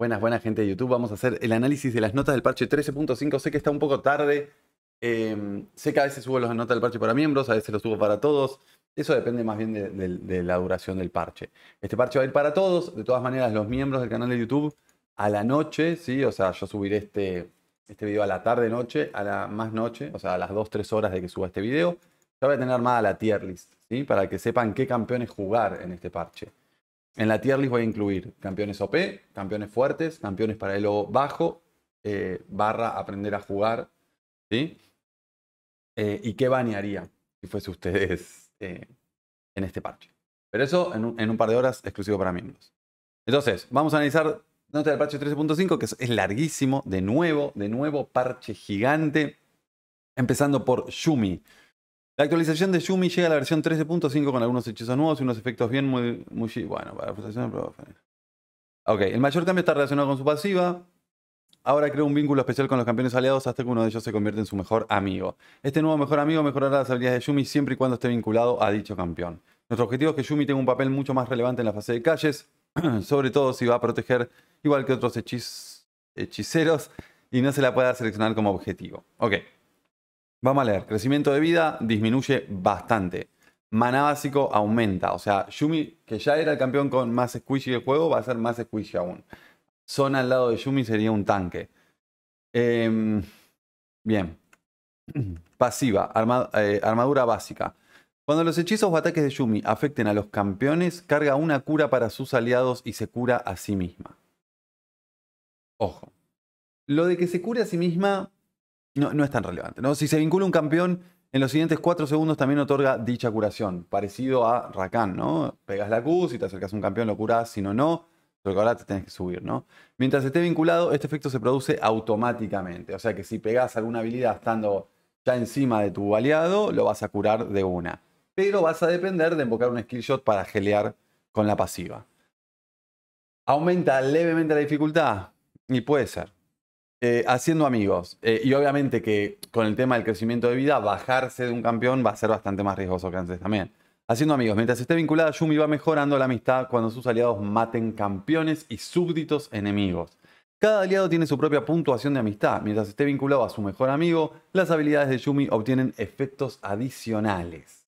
Buenas, buenas gente de YouTube. Vamos a hacer el análisis de las notas del parche 13.5. Sé que está un poco tarde. Em, sé que a veces subo las notas del parche para miembros, a veces lo subo para todos. Eso depende más bien de, la duración del parche. Este parche va a ir para todos. De todas maneras, los miembros del canal de YouTube a la noche, ¿sí? O sea, yo subiré este, este video a la tarde-noche, a la más noche, o sea, a las 2-3 horas de que suba este video. Ya voy a tener armada la tier list, ¿sí? Para que sepan qué campeones jugar en este parche. En la tier list voy a incluir campeones OP, campeones fuertes, campeones para elo bajo, eh, barra aprender a jugar, ¿sí? Eh, ¿Y qué banearía si fuese ustedes eh, en este parche? Pero eso en un, par de horas exclusivo para miembros. Entonces, vamos a analizar el parche 13.5, que es, es larguísimo, de nuevo, de nuevo, parche gigante. Empezando por Yumi. La actualización de Yumi llega a la versión 13.5 con algunos hechizos nuevos y unos efectos bien muy... bueno, para pero... Ok, el mayor cambio está relacionado con su pasiva. Ahora crea un vínculo especial con los campeones aliados hasta que uno de ellos se convierte en su mejor amigo. Este nuevo mejor amigo mejorará las habilidades de Yumi siempre y cuando esté vinculado a dicho campeón. Nuestro objetivo es que Yumi tenga un papel mucho más relevante en la fase de calles, sobre todo si va a proteger igual que otros hechiceros y no se la pueda seleccionar como objetivo. Ok. Vamos a leer. Crecimiento de vida disminuye bastante. Mana básico aumenta. O sea, Yumi, que ya era el campeón con más squishy del juego, va a ser más squishy aún. Zona al lado de Yumi sería un tanque. Em, bien. Pasiva, eh, armadura básica. Cuando los hechizos o ataques de Yumi afecten a los campeones, carga una cura para sus aliados y se cura a sí misma. Ojo. Lo de que se cure a sí misma no, es tan relevante. ¿no? Si se vincula un campeón, en los siguientes 4 segundos también otorga dicha curación, parecido a Rakan, ¿no? Pegas la Q, si te acercas a un campeón lo curás, si no, no. porque ahora te tenés que subir, ¿no? Mientras esté vinculado, este efecto se produce automáticamente. O sea que si pegás alguna habilidad estando ya encima de tu aliado, lo vas a curar de una. Pero vas a depender de invocar un skill shot para gelear con la pasiva. ¿Aumenta levemente la dificultad? Y puede ser. Eh, haciendo amigos. Eh, y obviamente que con el tema del crecimiento de vida, bajarse de un campeón va a ser bastante más riesgoso que antes también. Haciendo amigos. Mientras esté vinculada, Yumi va mejorando la amistad cuando sus aliados maten campeones y súbditos enemigos. Cada aliado tiene su propia puntuación de amistad. Mientras esté vinculado a su mejor amigo, las habilidades de Yumi obtienen efectos adicionales.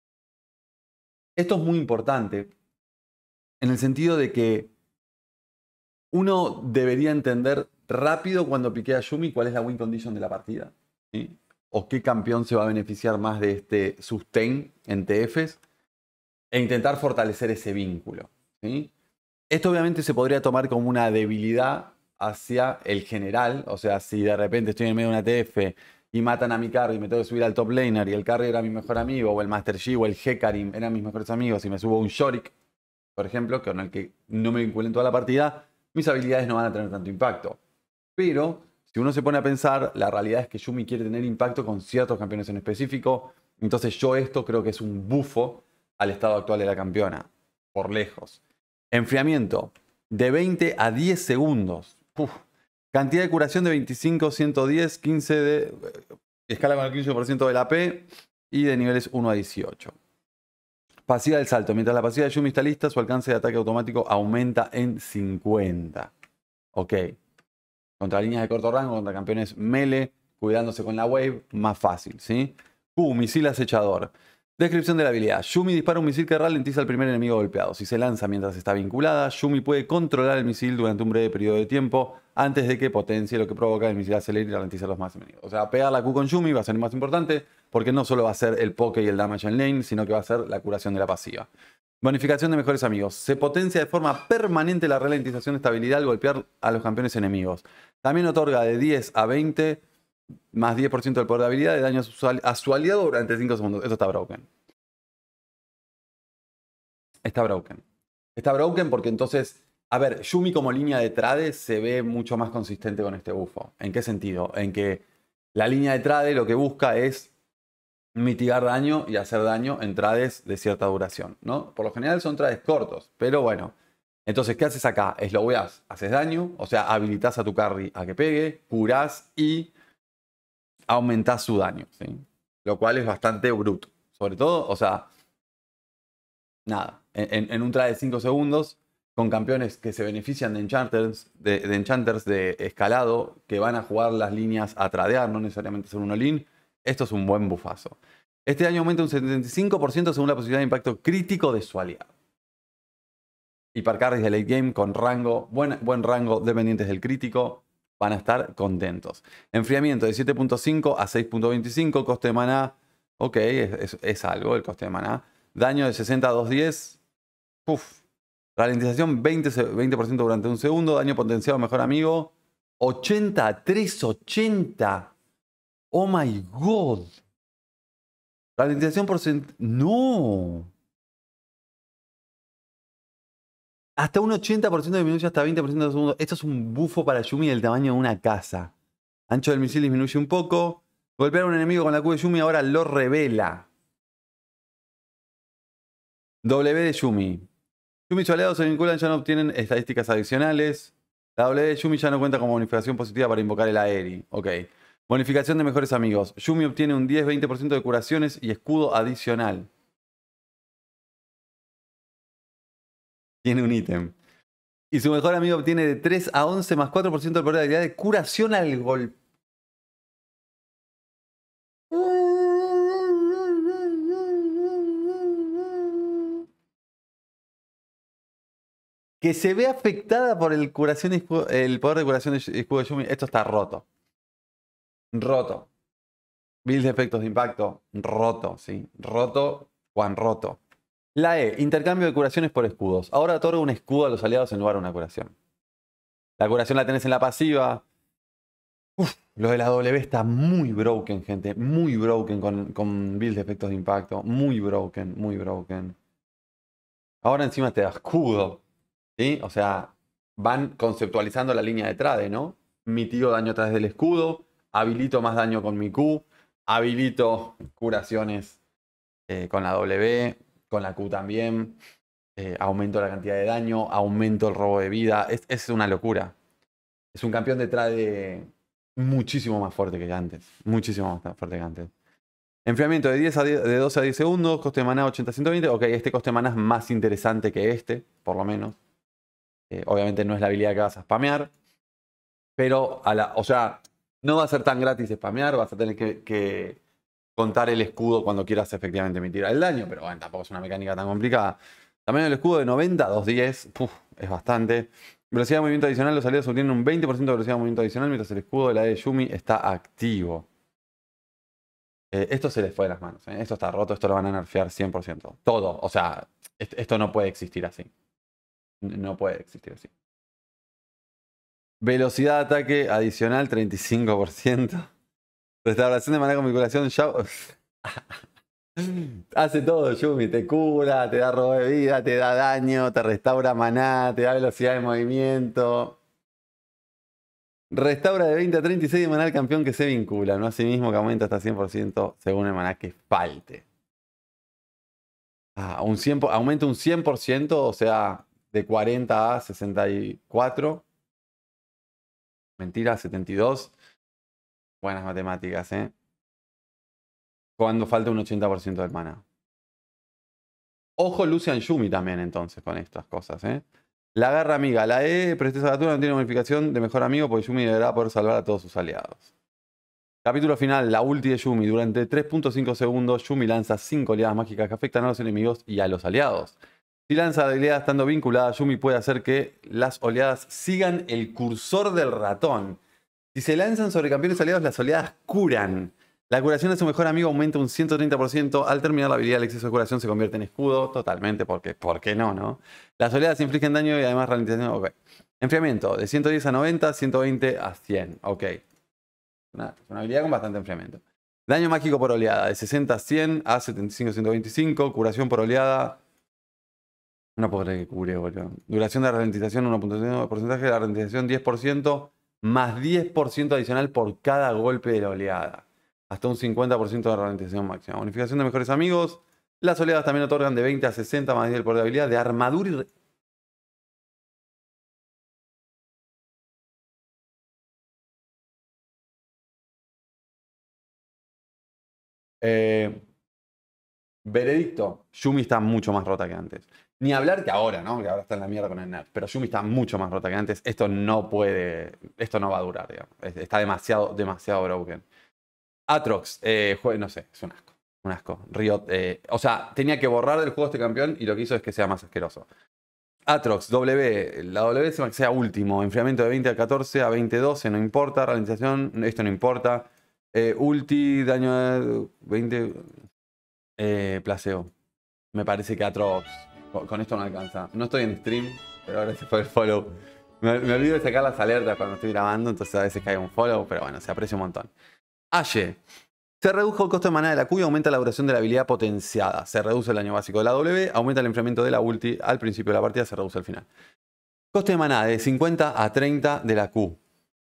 Esto es muy importante en el sentido de que uno debería entender rápido cuando a Yumi cuál es la win condition de la partida. O qué campeón se va a beneficiar más de este sustain en TFs. E intentar fortalecer ese vínculo. Esto obviamente se podría tomar como una debilidad hacia el general. O sea, si de repente estoy en medio de una TF y matan a mi carry y me tengo que subir al top laner y el carry era mi mejor amigo, o el Master G o el Hecarim eran mis mejores amigos y me subo un Yorick, por ejemplo, con el que no me vinculé en toda la partida, mis habilidades no van a tener tanto impacto. Pero si uno se pone a pensar, la realidad es que Yumi quiere tener impacto con ciertos campeones en específico. Entonces yo esto creo que es un bufo al estado actual de la campeona, por lejos. Enfriamiento, de 20 a 10 segundos. Cantidad de curación de 25, 110, 15 de... Eh, escala con el 15% de la P y de niveles 1 a 18. Pasiva del salto. Mientras la pasiva de Yumi está lista, su alcance de ataque automático aumenta en 50. Ok. Contra líneas de corto rango, contra campeones mele, cuidándose con la wave, más fácil, ¿sí? Q, uh, misil acechador. Descripción de la habilidad. Yumi dispara un misil que ralentiza al primer enemigo golpeado. Si se lanza mientras está vinculada, Yumi puede controlar el misil durante un breve periodo de tiempo antes de que potencie lo que provoca el misil acelerar y ralentizar a los más enemigos. O sea, pegar la Q con Yumi va a ser más importante porque no solo va a ser el poke y el damage en lane, sino que va a ser la curación de la pasiva. Bonificación de mejores amigos. Se potencia de forma permanente la ralentización de estabilidad al golpear a los campeones enemigos. También otorga de 10 a 20 más 10% del poder de habilidad de daño a su aliado durante 5 segundos. Eso está broken. Está broken. Está broken porque entonces, a ver, Yumi como línea de trade se ve mucho más consistente con este bufo. ¿En qué sentido? En que la línea de trade lo que busca es mitigar daño y hacer daño en trades de cierta duración, ¿no? Por lo general son trades cortos, pero bueno. Entonces, ¿qué haces acá? que haces daño, o sea, habilitas a tu carry a que pegue, curás y aumentás su daño, ¿sí? Lo cual es bastante bruto. Sobre todo, o sea, nada, en, un trade de 5 segundos, con campeones que se benefician de enchanters de, enchanters de escalado, que van a jugar las líneas a tradear, no necesariamente son un all esto es un buen bufazo. Este daño aumenta un 75% según la posibilidad de impacto crítico de su aliado. Parcaris de late game con rango, buen, rango, dependientes del crítico, van a estar contentos. Enfriamiento de 7.5 a 6.25, coste de maná, ok, es, algo el coste de maná. Daño de 60 a 210, Puf. Ralentización 20%, 20 durante un segundo, daño potenciado mejor amigo, 80 a 380. Oh my God. Ralentización porcentual. No. Hasta un 80% de disminuye hasta 20% de segundo. Esto es un bufo para Yumi del tamaño de una casa. Ancho del misil disminuye un poco. Golpear a un enemigo con la Q de Yumi ahora lo revela. W de Yumi. Yumi y su se vinculan, ya no obtienen estadísticas adicionales. La W de Yumi ya no cuenta como bonificación positiva para invocar el Aeri. Ok. Bonificación de mejores amigos. Yumi obtiene un 10-20% de curaciones y escudo adicional. Tiene un ítem. Y su mejor amigo obtiene de 3 a 11 más 4% de probabilidad de curación al golpe. Que se ve afectada por el, el poder de curación de escudo de Yumi. Esto está roto roto. Build de efectos de impacto, roto, sí. Roto, Juan roto. La E, intercambio de curaciones por escudos. Ahora otorga un escudo a los aliados en lugar de una curación. La curación la tenés en la pasiva. Uf, lo de la W está muy broken, gente. Muy broken con, con build de efectos de impacto. Muy broken, muy broken. Ahora encima te da escudo. ¿Sí? O sea, van conceptualizando la línea de trade, ¿no? tío daño a través del escudo, habilito más daño con mi Q, habilito curaciones eh, con la W, con la Q también, eh, aumento la cantidad de daño, aumento el robo de vida, es, una locura. Es un campeón de muchísimo más fuerte que antes, muchísimo más fuerte que antes. Enfriamiento de, 10 de 12 a 10 segundos, coste de maná 80-120. Ok, este coste de maná es más interesante que este, por lo menos. Eh, obviamente no es la habilidad que vas a spamear. Pero, a la, o sea, no va a ser tan gratis spamear, vas a tener que, contar el escudo cuando quieras efectivamente emitir el daño, pero bueno, tampoco es una mecánica tan complicada. También el escudo de 90, 210, es bastante. Velocidad de movimiento adicional, los aliados obtienen un 20% de velocidad de movimiento adicional, mientras el escudo de la de Yumi está activo. Eh, esto se les fue de las manos, eh, esto está roto, esto lo van a nerfear 100%. Todo, o sea, esto no puede existir así. No puede existir así. Velocidad de ataque adicional 35%. Restauración de maná con vinculación ya. Hace todo, Yumi. Te cura, te da robo de vida, te da daño, te restaura maná, te da velocidad de movimiento. Restaura de 20 a 36 de maná al campeón que se vincula, ¿no? mismo que aumenta hasta 100% según el maná que falte. Ah, un aumenta un 100%, o sea, de 40 a 64. Mentira, 72. Buenas matemáticas, ¿eh? Cuando falta un 80% de mana. Ojo Lucian Yumi también entonces con estas cosas, ¿eh? La garra amiga, la E, la natura no tiene modificación de mejor amigo porque Yumi deberá poder salvar a todos sus aliados. Capítulo final, la ulti de Yumi. Durante 3.5 segundos, Yumi lanza 5 oleadas mágicas que afectan a los enemigos y a los aliados. Si la habilidad estando vinculada, Yumi puede hacer que las oleadas sigan el cursor del ratón. Si se lanzan sobre campeones aliados, las oleadas curan. La curación de su mejor amigo aumenta un 130%. Al terminar la habilidad, el exceso de curación se convierte en escudo. Totalmente, porque ¿por qué no, no? Las oleadas infligen daño y además ralentizan... Ok. Enfriamiento, de 110 a 90, 120 a 100. Ok. Una, una habilidad con bastante enfriamiento. Daño mágico por oleada, de 60 a 100 a 75 125. Curación por oleada, una podré que cubre, boludo. Duración de ralentización 1.5%, de ralentización 10%, más 10% adicional por cada golpe de la oleada. Hasta un 50% de ralentización máxima. Bonificación de mejores amigos. Las oleadas también otorgan de 20 a 60 más 10 de habilidad de armadura y... Eh, Veredicto, Yumi está mucho más rota que antes. Ni hablar que ahora, ¿no? Que ahora está en la mierda con el nerf. Pero Yumi está mucho más rota que antes. Esto no puede. Esto no va a durar, digamos. Está demasiado, demasiado broken. Atrox, eh, no sé, es un asco. Un asco. Riot. Eh, o sea, tenía que borrar del juego este campeón y lo que hizo es que sea más asqueroso. Atrox, W. La W se sea último. Enfriamiento de 20 a 14 a 20 12, no importa. Realización, esto no importa. Eh, ulti, daño de 20. Eh, Me parece que atrox. Con esto no alcanza. No estoy en stream, pero ahora se fue el follow. Me, olvido de sacar las alertas cuando estoy grabando, entonces a veces cae un follow, pero bueno, se aprecia un montón. Aye. Se redujo el costo de manada de la Q y aumenta la duración de la habilidad potenciada. Se reduce el daño básico de la W, aumenta el enfriamiento de la ulti al principio de la partida, se reduce al final. Costo de manada de 50 a 30 de la Q.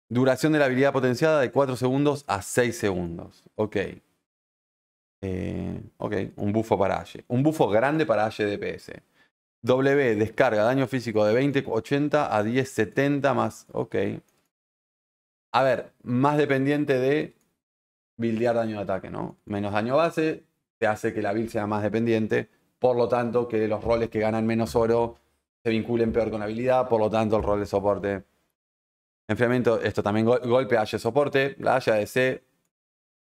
Duración de la habilidad potenciada de 4 segundos a 6 segundos. Ok. Eh, ok, un bufo para Ashe. Un bufo grande para Ashe DPS. W, descarga, daño físico de 20, 80 a 10, 70 más. Ok. A ver, más dependiente de buildear daño de ataque, ¿no? Menos daño base, te hace que la build sea más dependiente. Por lo tanto, que los roles que ganan menos oro se vinculen peor con habilidad. Por lo tanto, el rol de soporte. Enfriamiento, esto también golpe, Ashe soporte. La Ashe ADC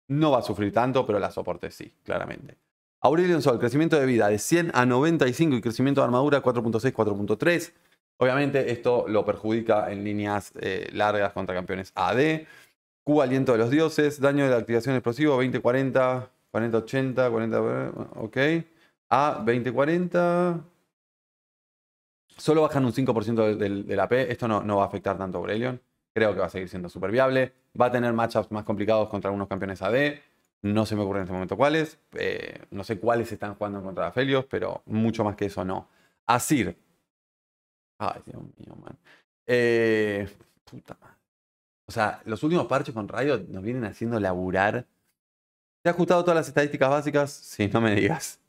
no va a sufrir tanto, pero la soporte sí, claramente. Aurelion Sol, crecimiento de vida de 100 a 95 y crecimiento de armadura 4.6, 4.3. Obviamente esto lo perjudica en líneas eh, largas contra campeones AD. Q, aliento de los dioses, daño de la activación explosivo 20-40, 40-80, 40... Ok. A 20-40... Solo bajan un 5% del, AP. Esto no, no va a afectar tanto a Aurelion. Creo que va a seguir siendo súper viable. Va a tener matchups más complicados contra algunos campeones AD. No se me ocurre en este momento cuáles. Eh, no sé cuáles están jugando contra Aphelios, pero mucho más que eso no. Asir. Ay, Dios mío, man. Eh, puta madre. O sea, los últimos parches con Riot nos vienen haciendo laburar. ¿Te ha ajustado todas las estadísticas básicas? si, no me digas.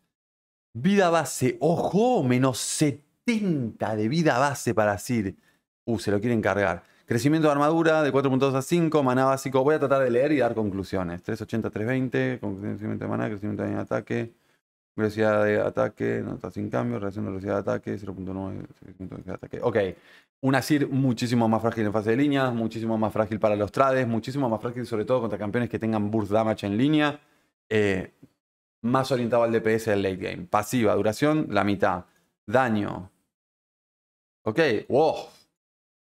Vida base, ojo, menos 70 de vida base para Asir. Uh, se lo quieren cargar. Crecimiento de armadura de 4.2 a 5, maná básico. Voy a tratar de leer y dar conclusiones. 380, 320, crecimiento de maná, crecimiento de ataque, velocidad de ataque, nota sin cambio, relación de velocidad de ataque, 0.9, de ataque. Ok, un asir muchísimo más frágil en fase de línea, muchísimo más frágil para los trades, muchísimo más frágil sobre todo contra campeones que tengan burst damage en línea. Eh, más orientado al DPS del late game. Pasiva, duración, la mitad. Daño. Ok, wow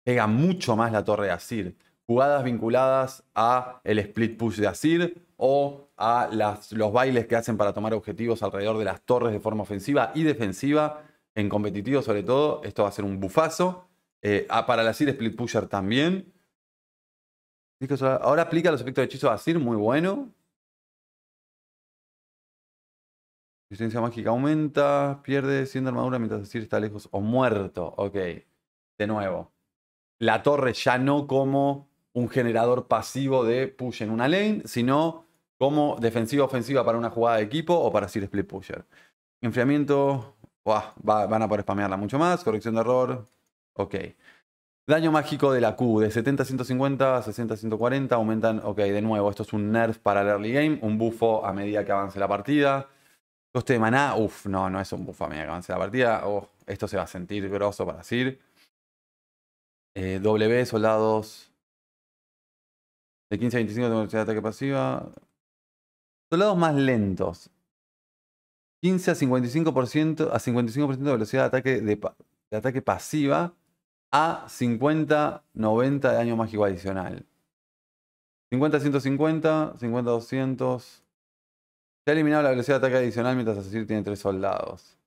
pega mucho más la torre de Asir. Jugadas vinculadas a el split push de Asir o a los bailes que hacen para tomar objetivos alrededor de las torres de forma ofensiva y defensiva. En competitivo, sobre todo, esto va a ser un bufazo. Eh, para el Asir Split Pusher también. Ahora aplica los efectos de hechizo de Asir, muy bueno. Resistencia mágica aumenta, pierde 100 armadura mientras Asir está lejos o muerto. Ok, de nuevo la torre ya no como un generador pasivo de push en una lane, sino como defensiva-ofensiva para una jugada de equipo o para hacer split pusher. Enfriamiento, va, van a poder spamearla mucho más. Corrección de error, ok. Daño mágico de la Q, de 70 150 a 60 140, aumentan, ok, de nuevo, esto es un nerf para el early game, un buffo a medida que avance la partida. Coste de maná, uf no, no es un buffo a medida que avance la partida, oh, esto se va a sentir groso para decir. Eh, w, soldados. De 15 a 25 de velocidad de ataque pasiva. Soldados más lentos. 15 a 55%, a 55 de velocidad de ataque, de, ataque pasiva a 50-90 de daño mágico adicional. 50-150, 50-200. Se ha eliminado la velocidad de ataque adicional mientras Asir tiene 3 soldados.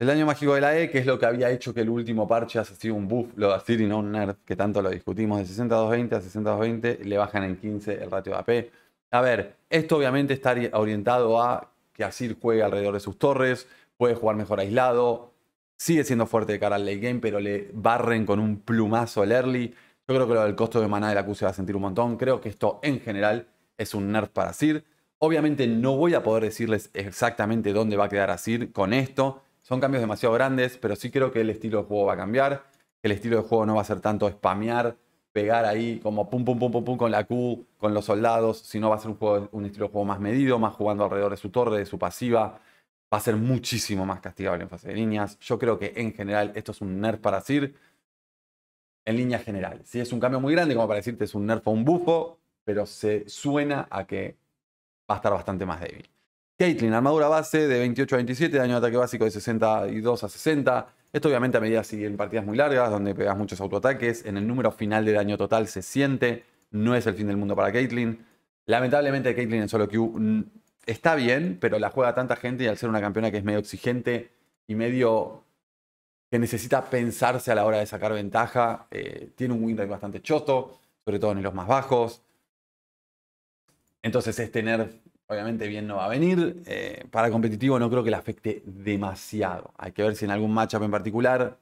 El daño mágico de la E, que es lo que había hecho que el último parche ha sido un buff, lo de Asir y no un nerf, que tanto lo discutimos, de 60 20 a 60 20 le bajan en 15 el ratio de AP. A ver, esto obviamente está orientado a que Asir juegue alrededor de sus torres, puede jugar mejor aislado, sigue siendo fuerte de cara al late game, pero le barren con un plumazo el early. Yo creo que lo del costo de maná de la Q se va a sentir un montón. Creo que esto en general es un nerf para Asir. Obviamente no voy a poder decirles exactamente dónde va a quedar Asir con esto son cambios demasiado grandes, pero sí creo que el estilo de juego va a cambiar. El estilo de juego no va a ser tanto spamear, pegar ahí como pum, pum, pum, pum, pum con la Q, con los soldados, sino va a ser un, estilo de juego más medido, más jugando alrededor de su torre, de su pasiva. Va a ser muchísimo más castigable en fase de líneas. Yo creo que en general esto es un nerf para Sir en línea general. Si es un cambio muy grande, como para decirte, es un nerf o un bufo, pero se suena a que va a estar bastante más débil. Caitlyn, armadura base de 28 a 27, daño de ataque básico de 62 a 60. Esto obviamente a medida si en partidas muy largas, donde pegas muchos autoataques, en el número final de daño total se siente. No es el fin del mundo para Caitlyn. Lamentablemente Caitlyn en solo Q mm, está bien, pero la juega tanta gente y al ser una campeona que es medio exigente y medio que necesita pensarse a la hora de sacar ventaja, eh, tiene un winrate bastante choto, sobre todo en los más bajos. Entonces es tener Obviamente bien no va a venir. Eh, para competitivo no creo que le afecte demasiado. Hay que ver si en algún matchup en particular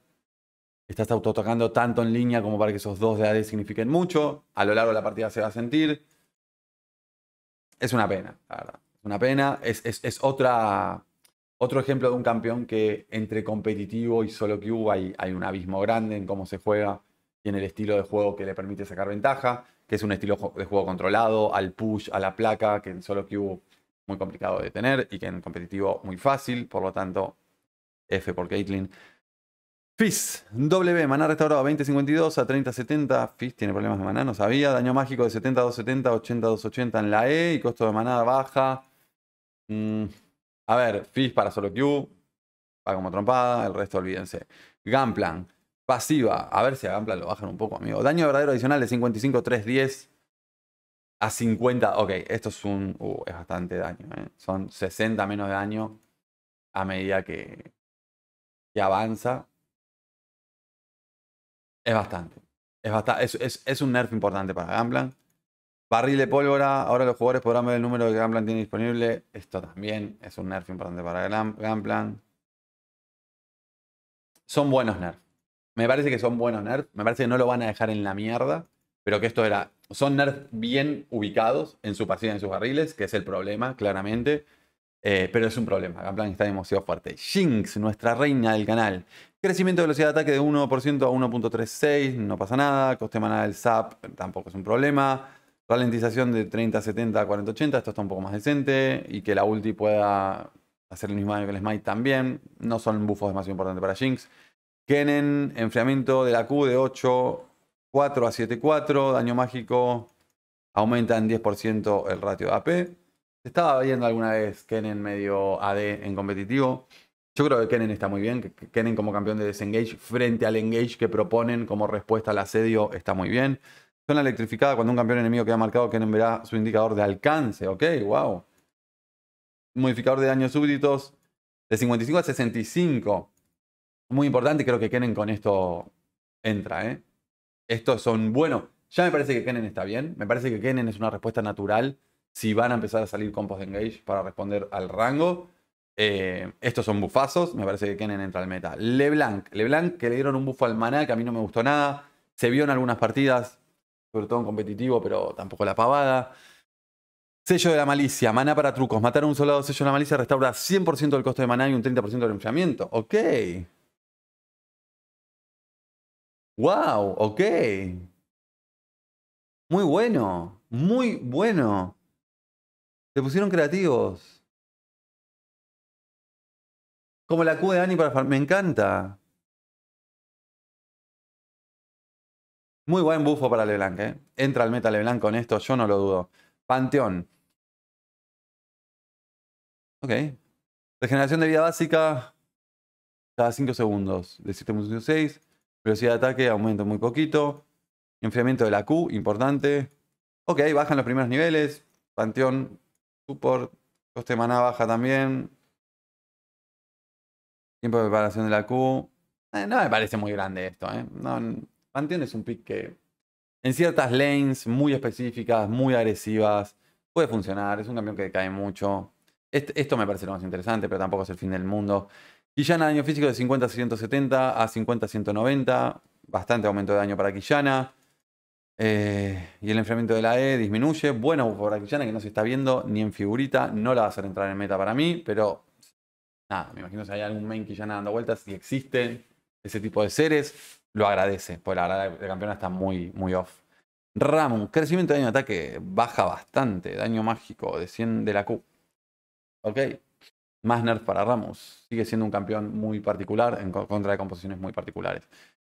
estás tocando tanto en línea como para que esos dos de signifiquen mucho. A lo largo de la partida se va a sentir. Es una pena, la verdad. Es una pena. Es, otra, otro ejemplo de un campeón que entre competitivo y solo queue hay, hay un abismo grande en cómo se juega y en el estilo de juego que le permite sacar ventaja que es un estilo de juego controlado, al push, a la placa, que en solo queue muy complicado de tener y que en competitivo muy fácil, por lo tanto, F por Caitlyn. Fizz, W, maná restaurado 52 a 30-70, Fizz tiene problemas de maná, no sabía. Daño mágico de 70 a 270, 80 a 280 en la E y costo de maná baja. Mm, a ver, Fizz para solo Q, va como trompada, el resto olvídense. Gunplan, Pasiva, a ver si a Gamplan lo bajan un poco, amigo. Daño verdadero adicional de 55, 3, 10 a 50. Ok, esto es un. Uh, es bastante daño, eh. Son 60 menos de daño a medida que, que avanza. Es bastante. Es, Es, un nerf importante para Gamblan. Barril de pólvora. Ahora los jugadores podrán ver el número que Gamblan tiene disponible. Esto también es un nerf importante para Gamblan. Son buenos nerfs. Me parece que son buenos nerfs, me parece que no lo van a dejar en la mierda, pero que esto era. Son nerfs bien ubicados en su pasión, en sus barriles, que es el problema, claramente. Eh, pero es un problema, plan está demasiado fuerte. Jinx, nuestra reina del canal. Crecimiento de velocidad de ataque de 1% a 1.36, no pasa nada. Coste maná del SAP tampoco es un problema. Ralentización de 30-70 40-80, esto está un poco más decente. Y que la ulti pueda hacer el mismo daño que el Smite también. No son bufos demasiado importantes para Jinx. Kennen, enfriamiento de la Q de 8, 4 a 7, 4. Daño mágico aumenta en 10% el ratio de AP. Estaba viendo alguna vez Kennen medio AD en competitivo. Yo creo que Kennen está muy bien. Kennen como campeón de desengage frente al engage que proponen como respuesta al asedio está muy bien. Zona electrificada, cuando un campeón enemigo queda marcado, Kennen verá su indicador de alcance. Ok, wow. Modificador de daños súbditos de 55 a 65 muy importante. Creo que Kennen con esto entra. ¿eh? Estos son, bueno, ya me parece que Kennen está bien. Me parece que Kennen es una respuesta natural si van a empezar a salir compos de engage para responder al rango. Eh, estos son bufazos. Me parece que Kennen entra al meta. LeBlanc. LeBlanc que le dieron un bufo al maná que a mí no me gustó nada. Se vio en algunas partidas, sobre todo en competitivo, pero tampoco la pavada. Sello de la malicia, maná para trucos. Matar a un soldado sello de la malicia restaura 100% del costo de maná y un 30% del enfriamiento. Ok. Wow, ok. Muy bueno, muy bueno. Se pusieron creativos. Como la Q de Annie para Me encanta. Muy buen bufo para LeBlanc, ¿eh? Entra al meta LeBlanc con esto, yo no lo dudo. Panteón. Ok. Regeneración de vida básica cada 5 segundos. De 7.6. Velocidad de ataque aumenta muy poquito. Enfriamiento de la Q, importante. Ok, bajan los primeros niveles. Panteón, support, coste de maná baja también. Tiempo de preparación de la Q. Eh, no me parece muy grande esto. Eh. Panteón es un pick que en ciertas lanes muy específicas, muy agresivas, puede funcionar. Es un campeón que cae mucho. esto me parece lo más interesante, pero tampoco es el fin del mundo. Quillana, daño físico de 50 a 170 a 50 a 190. Bastante aumento de daño para Quillana. Eh, y el enfriamiento de la E disminuye. Bueno, para Quillana que no se está viendo ni en figurita. No la va a hacer entrar en meta para mí, pero nada, me imagino si hay algún main Quillana dando vueltas, si existen ese tipo de seres, lo agradece, Pues la verdad el campeona está muy, muy off. Ramon, crecimiento de daño de ataque baja bastante, daño mágico de 100 de la Q. Ok, más nerf para Ramos. Sigue siendo un campeón muy particular, en contra de composiciones muy particulares.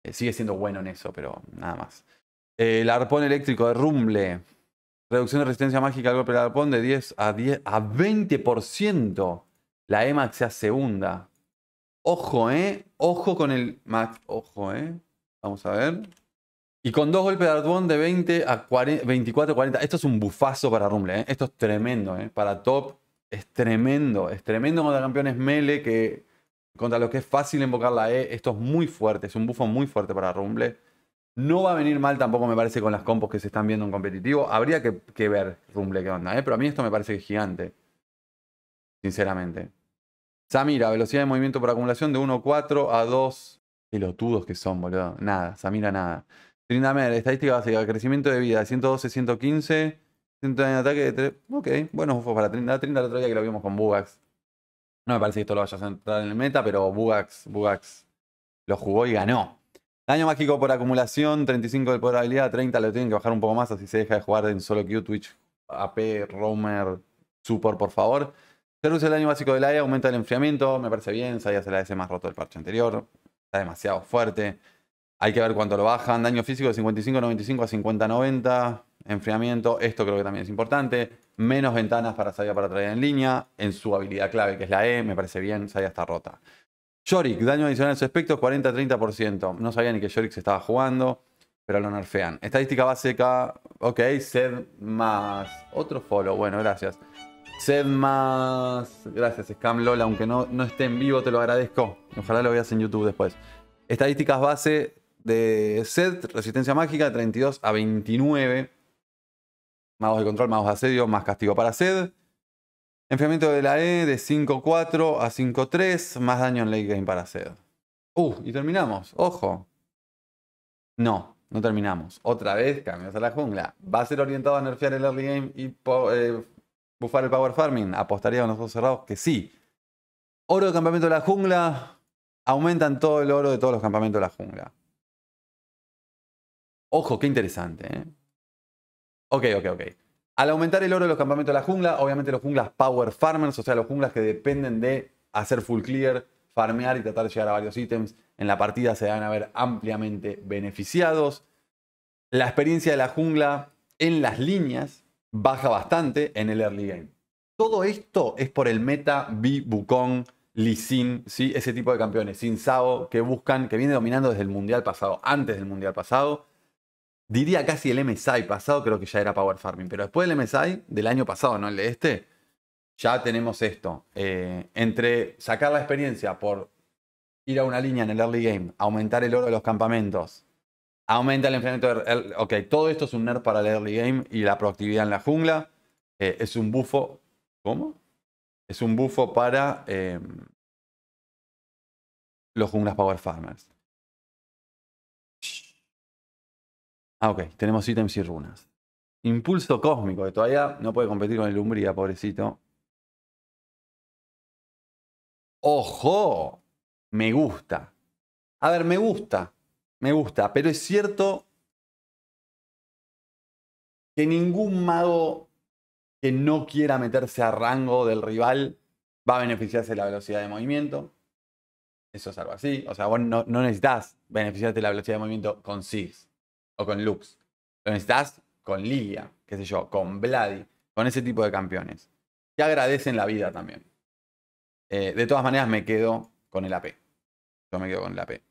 Eh, sigue siendo bueno en eso, pero nada más. Eh, el arpón eléctrico de Rumble. Reducción de resistencia mágica al golpe de arpón de 10 a, 10 a 20%. La EMAX sea segunda. Ojo, ¿eh? Ojo con el Max. Ojo, ¿eh? Vamos a ver. Y con dos golpes de arpón de 20 a 24 40. Esto es un bufazo para Rumble, ¿eh? Esto es tremendo, ¿eh? Para top es tremendo, es tremendo contra campeones Mele, que contra los que es fácil invocar la E, esto es muy fuerte, es un bufo muy fuerte para Rumble. No va a venir mal tampoco, me parece, con las compos que se están viendo en competitivo. Habría que, ver Rumble qué onda, ¿eh? pero a mí esto me parece gigante. Sinceramente. Samira, velocidad de movimiento por acumulación de 1.4 a 2. tudos que son, boludo. Nada, Samira, nada. Trindamer, estadística básica, crecimiento de vida, de 112, 115. 100 ataque de 3. Ok, buenos bufos para Trinidad. 30 el otro día que lo vimos con Bugax. No me parece que esto lo vaya a centrar en el meta, pero Bugax, lo jugó y ganó. Daño mágico por acumulación, 35 de probabilidad, 30 lo tienen que bajar un poco más, así se deja de jugar en solo Q, Twitch, AP, Roamer, Support, por favor. Se reduce el daño básico del área, aumenta el enfriamiento, me parece bien, Saya se la hace más roto del parche anterior, está demasiado fuerte. Hay que ver cuánto lo bajan. Daño físico de 55-95 a 50-90. Enfriamiento, esto creo que también es importante. Menos ventanas para Saya para traer en línea. En su habilidad clave, que es la E, me parece bien. Saya está rota. Yorick, daño adicional en su aspecto, 40-30%. No sabía ni que Yorick se estaba jugando, pero lo nerfean. Estadística básica, ok, sed más... Otro follow, bueno, gracias. Sed más... Gracias, Scam Lola, aunque no, no esté en vivo, te lo agradezco. Ojalá lo veas en YouTube después. Estadísticas base, de set, resistencia mágica de 32 a 29. Magos de control, magos de asedio, más castigo para sed. Enfriamiento de la E de 5 a 5-3, más daño en late game para sed. Uh, y terminamos, ojo. No, no terminamos. Otra vez cambios a la jungla. ¿Va a ser orientado a nerfear el early game y eh, bufar el power farming? Apostaría con los ojos cerrados que sí. Oro de campamento de la jungla. Aumentan todo el oro de todos los campamentos de la jungla. Ojo, qué interesante. ¿eh? Ok, ok, ok. Al aumentar el oro de los campamentos de la jungla, obviamente los junglas power farmers, o sea, los junglas que dependen de hacer full clear, farmear y tratar de llegar a varios ítems en la partida se van a ver ampliamente beneficiados. La experiencia de la jungla en las líneas baja bastante en el early game. Todo esto es por el meta B Bukong, Lee Sin, ¿sí? ese tipo de campeones, Sin Sao, que buscan, que viene dominando desde el mundial pasado, antes del mundial pasado, diría casi el MSI pasado, creo que ya era Power Farming, pero después del MSI del año pasado, no el de este, ya tenemos esto. Eh, entre sacar la experiencia por ir a una línea en el early game, aumentar el oro de los campamentos, aumenta el enfrentamiento De, ok, todo esto es un nerf para el early game y la proactividad en la jungla. Eh, es un bufo. ¿Cómo? Es un bufo para eh, los junglas power farmers. Ah, ok. Tenemos ítems y runas. Impulso cósmico, de todavía no puede competir con el Umbría, pobrecito. ¡Ojo! Me gusta. A ver, me gusta. Me gusta. Pero es cierto que ningún mago que no quiera meterse a rango del rival va a beneficiarse de la velocidad de movimiento. Eso es algo así. O sea, vos no, necesitas beneficiarte de la velocidad de movimiento con SIGs o con Lux. Lo necesitas con Lilia, qué sé yo, con Vladi, con ese tipo de campeones. Que agradecen la vida también. Eh, de todas maneras, me quedo con el AP. Yo me quedo con el AP.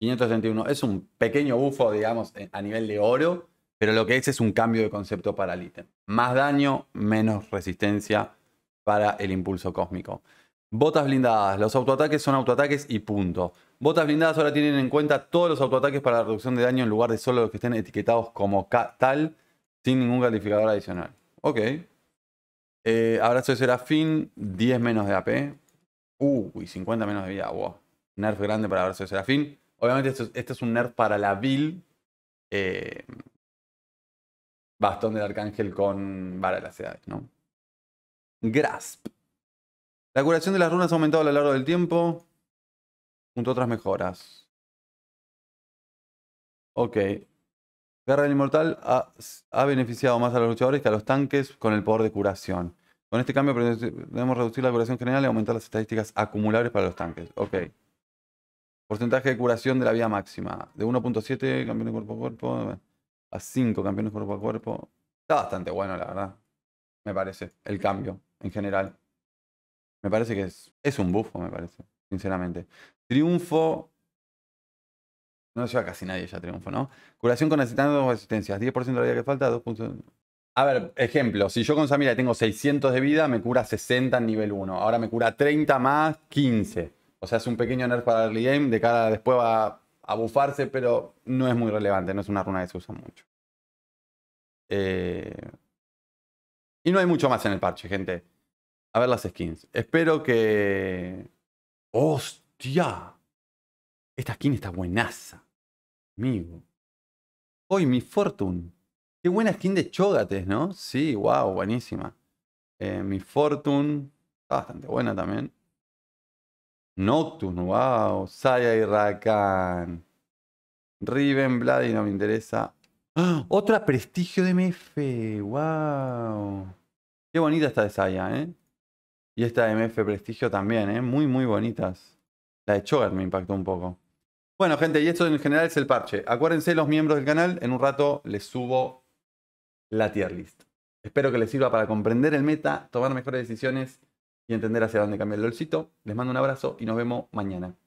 531 es un pequeño bufo, digamos, eh, a nivel de oro, pero lo que es es un cambio de concepto para el ítem. Más daño, menos resistencia para el impulso cósmico. Botas blindadas. Los autoataques son autoataques y punto. Botas blindadas ahora tienen en cuenta todos los autoataques para la reducción de daño en lugar de solo los que estén etiquetados como tal sin ningún calificador adicional. Ok. Eh, abrazo de Serafín, 10 menos de AP. Uy, 50 menos de vida. Wow. Nerf grande para Abrazo de Serafín. Obviamente este es un nerf para la build. Eh, bastón del Arcángel con vara de las edades, ¿no? Grasp. La curación de las runas ha aumentado a lo largo del tiempo. Junto a otras mejoras. Ok. Guerra del Inmortal ha, beneficiado más a los luchadores que a los tanques con el poder de curación. Con este cambio debemos reducir la curación general y aumentar las estadísticas acumulables para los tanques. Ok. Porcentaje de curación de la vía máxima. De 1.7 campeones cuerpo a cuerpo a 5 campeones cuerpo a cuerpo. Está bastante bueno, la verdad. Me parece, el cambio en general. Me parece que es, es un bufo, me parece, sinceramente. Triunfo. No lleva casi nadie ya triunfo, ¿no? Curación con necesitando dos asistencias. 10% de la vida que falta, 2 puntos. A ver, ejemplo, si yo con Samira tengo 600 de vida, me cura 60 en nivel 1. Ahora me cura 30 más 15. O sea, es un pequeño nerf para early game. De cara después va a bufarse, pero no es muy relevante. No es una runa que se usa mucho. Eh, y no hay mucho más en el parche, gente. A ver las skins. Espero que... ¡Hostia! Esta skin está buenaza. Amigo. Hoy mi Fortune. Qué buena skin de Chogates, ¿no? Sí, wow, buenísima. Eh, mi Fortune. Está bastante buena también. Nocturne, wow. Saya y Rakan. Riven, Vladi, no me interesa. ¡Ah! Otra prestigio de MF, wow. Qué bonita está de Saya, ¿eh? Y esta MF Prestigio también, ¿eh? Muy, muy bonitas. La de Chogar me impactó un poco. Bueno, gente, y esto en general es el parche. Acuérdense los miembros del canal, en un rato les subo la tier list. Espero que les sirva para comprender el meta, tomar mejores decisiones y entender hacia dónde cambia el dolcito. Les mando un abrazo y nos vemos mañana.